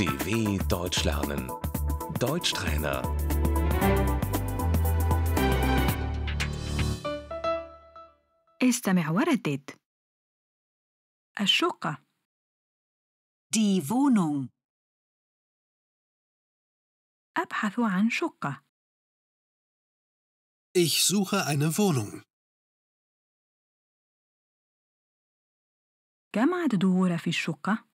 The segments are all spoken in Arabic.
DW Deutsch lernen. Deutschtrainer. استمع وردد. الشقة. Die Wohnung. أبحث عن شقة. Ich suche eine Wohnung. كم عدد غرف الشقة؟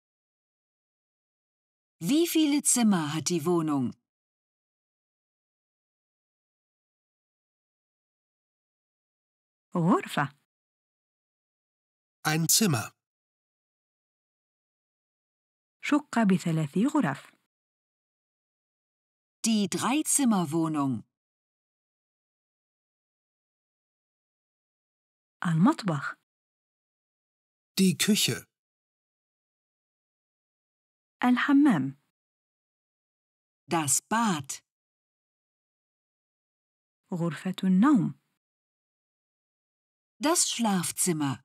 wie viele Zimmer hat die Wohnung? غرفة Ein Zimmer. شقة بثلاث غرف Die Dreizimmerwohnung. المطبخ Die Küche. الحمام Das Bad غرفة النوم Das Schlafzimmer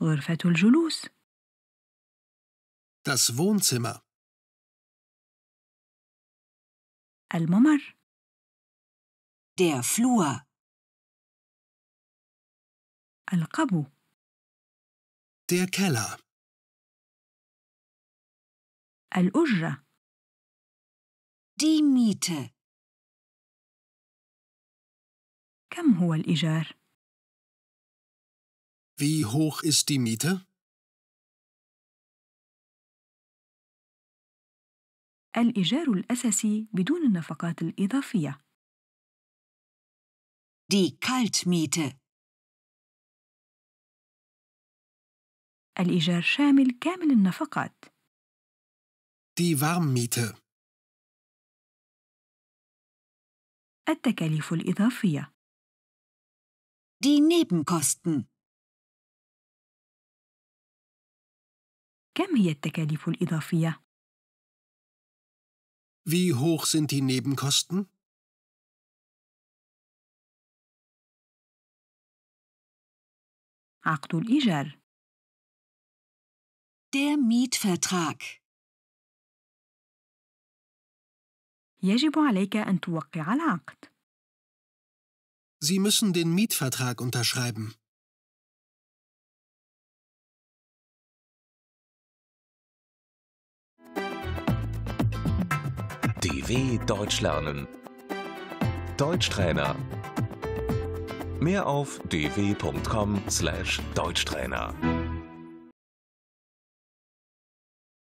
غرفة الجلوس Das Wohnzimmer الممر Der Flur القبو Der Keller. الأجرة. Die Miete. كم هو الإيجار؟ Wie hoch ist die Miete? الإيجار الأساسي بدون النفقات الإضافية. Die Kaltmiete. الإيجار شامل كامل النفقات. Die Warmmiete. التكاليف الإضافية. Die Nebenkosten. كم هي التكاليف الإضافية؟ Wie hoch sind die Nebenkosten? عقد الإيجار Der Mietvertrag يجب عليك أن توقع العقد. Sie müssen den Mietvertrag unterschreiben. DW Deutsch lernen. Deutschtrainer. Mehr auf dw.com/deutschtrainer.